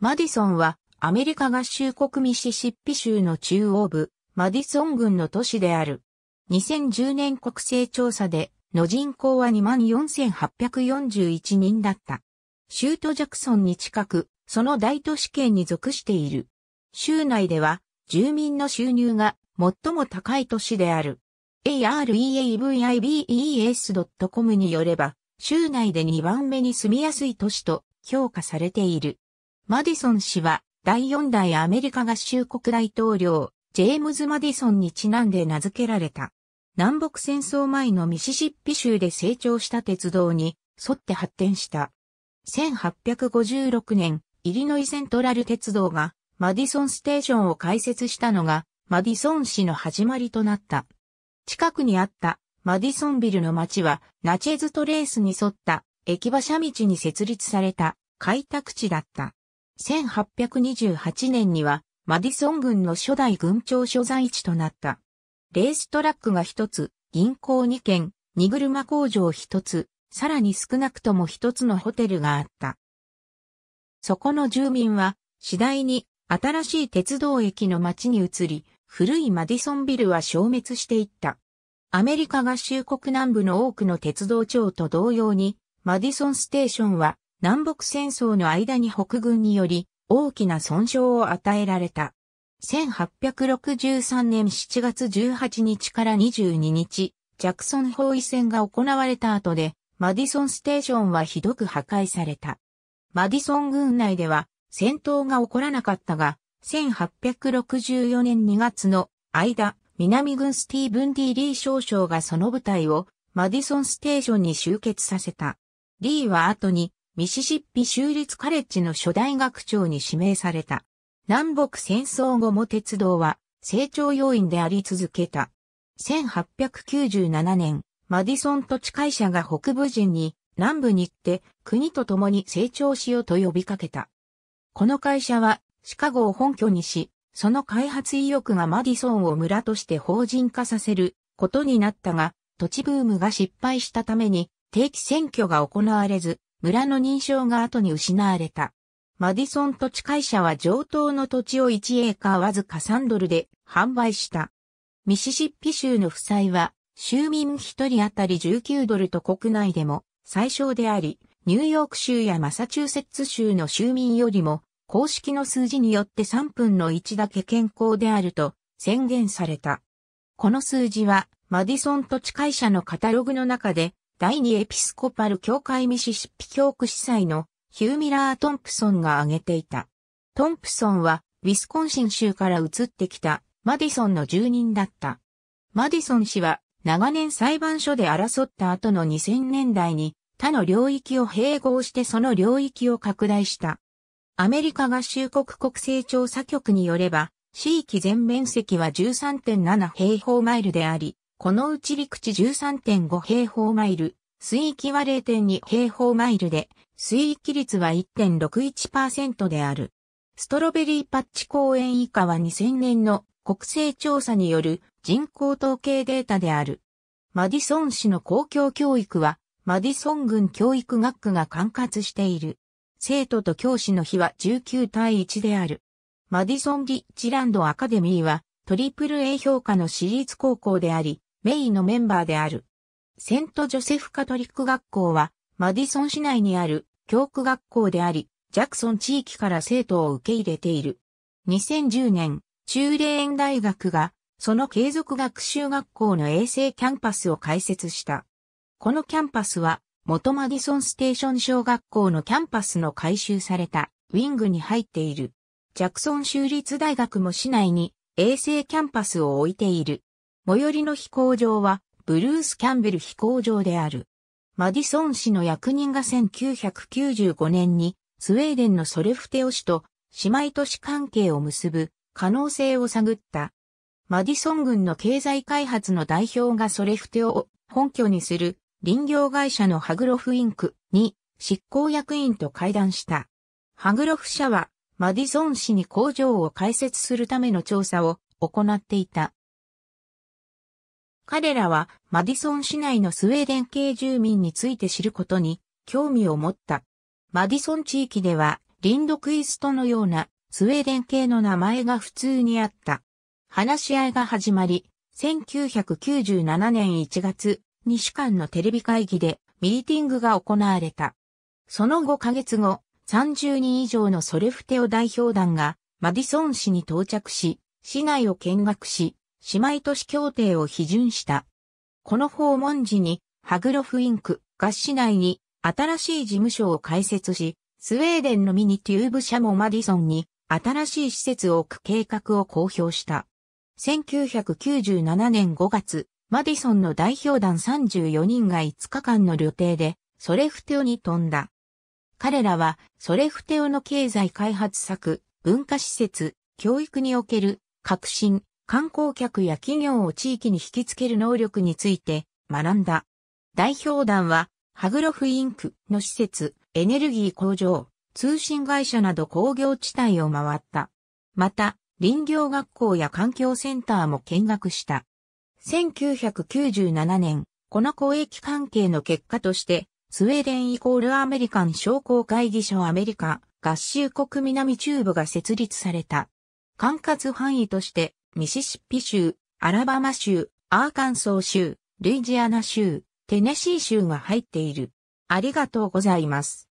マディソンはアメリカ合衆国ミシシッピ州の中央部、マディソン郡の都市である。2010年国勢調査での人口は24,841人だった。州都ジャクソンに近く、その大都市圏に属している。州内では住民の収入が最も高い都市である。areavibes.com によれば、州内で2番目に住みやすい都市と評価されている。マディソン氏は、第4代アメリカ合衆国大統領、ジェームズ・マディソンにちなんで名付けられた。南北戦争前のミシシッピ州で成長した鉄道に沿って発展した。1856年、イリノイセントラル鉄道がマディソンステーションを開設したのがマディソン市の始まりとなった。近くにあったマディソンビルの町はナチェズトレースに沿った駅馬車道に設立された開拓地だった。1828年にはマディソン軍の初代軍庁所在地となった。レーストラックが一つ、銀行二軒、荷車工場一つ、さらに少なくとも一つのホテルがあった。そこの住民は次第に新しい鉄道駅の街に移り、古いマディソンビルは消滅していった。アメリカ合衆国南部の多くの鉄道庁と同様に、マディソンステーションは南北戦争の間に北軍により大きな損傷を与えられた。1863年7月18日から22日、ジャクソン包囲戦が行われた後で、マディソンステーションはひどく破壊された。マディソン軍内では戦闘が起こらなかったが、1864年2月の間、南軍スティーブン・ディ・リー少将がその部隊をマディソンステーションに集結させた。リーは後にミシシッピ州立カレッジの初代学長に指名された。南北戦争後も鉄道は成長要因であり続けた。1897年、マディソン土地会社が北部人に南部に行って国と共に成長しようと呼びかけた。この会社はシカゴを本拠にし、その開発意欲がマディソンを村として法人化させることになったが、土地ブームが失敗したために定期選挙が行われず、村の認証が後に失われた。マディソン土地会社は上等の土地を1エーカーわずか3ドルで販売した。ミシシッピ州の負債は州民1人当たり19ドルと国内でも最小であり、ニューヨーク州やマサチューセッツ州の州民よりも公式の数字によって3分の1だけ健康であると宣言された。この数字はマディソン土地会社のカタログの中で第二エピスコパル教会ミシシッピ教区司祭のヒュー・ミラー・トンプソンが挙げていた。トンプソンはウィスコンシン州から移ってきたマディソンの住人だった。マディソン氏は長年裁判所で争った後の2000年代に他の領域を併合してその領域を拡大した。アメリカ合衆国国勢調査局によれば、地域全面積は13.7平方マイルであり、このうち陸地13.5平方マイル、水域は0.2平方マイルで、水域率は1.61%である。ストロベリーパッチ公園以下は2000年の国勢調査による人口統計データである。マディソン市の公共教育は、マディソン郡教育学区が管轄している。生徒と教師の比は19対1である。マディソン・リッチランド・アカデミーは、トリプル A 評価の私立高校であり、メインのメンバーである。セントジョセフカトリック学校は、マディソン市内にある教区学校であり、ジャクソン地域から生徒を受け入れている。2010年、中霊園大学が、その継続学習学校の衛星キャンパスを開設した。このキャンパスは、元マディソンステーション小学校のキャンパスの改修されたウィングに入っている。ジャクソン州立大学も市内に衛星キャンパスを置いている。最寄りの飛行場は、ブルース・キャンベル飛行場である。マディソン氏の役人が1995年に、スウェーデンのソレフテオ市と姉妹都市関係を結ぶ可能性を探った。マディソン軍の経済開発の代表がソレフテオを本拠にする林業会社のハグロフインクに執行役員と会談した。ハグロフ社はマディソン市に工場を開設するための調査を行っていた。彼らはマディソン市内のスウェーデン系住民について知ることに興味を持った。マディソン地域ではリンドクイストのようなスウェーデン系の名前が普通にあった。話し合いが始まり、1997年1月、西間のテレビ会議でミーティングが行われた。その5ヶ月後、30人以上のソレフテオ代表団がマディソン市に到着し、市内を見学し、姉妹都市協定を批准した。この訪問時に、ハグロフインク合市内に新しい事務所を開設し、スウェーデンのミニテューブ社もマディソンに新しい施設を置く計画を公表した。1997年5月、マディソンの代表団34人が5日間の旅程で、ソレフテオに飛んだ。彼らは、ソレフテオの経済開発策、文化施設、教育における革新、観光客や企業を地域に引きつける能力について学んだ。代表団は、ハグロフインクの施設、エネルギー工場、通信会社など工業地帯を回った。また、林業学校や環境センターも見学した。1997年、この公益関係の結果として、スウェーデンイコールアメリカン商工会議所アメリカ合衆国南中部が設立された。管轄範囲としてミシシッピ州、アラバマ州、アーカンソー州、ルイジアナ州、テネシー州が入っている。ありがとうございます。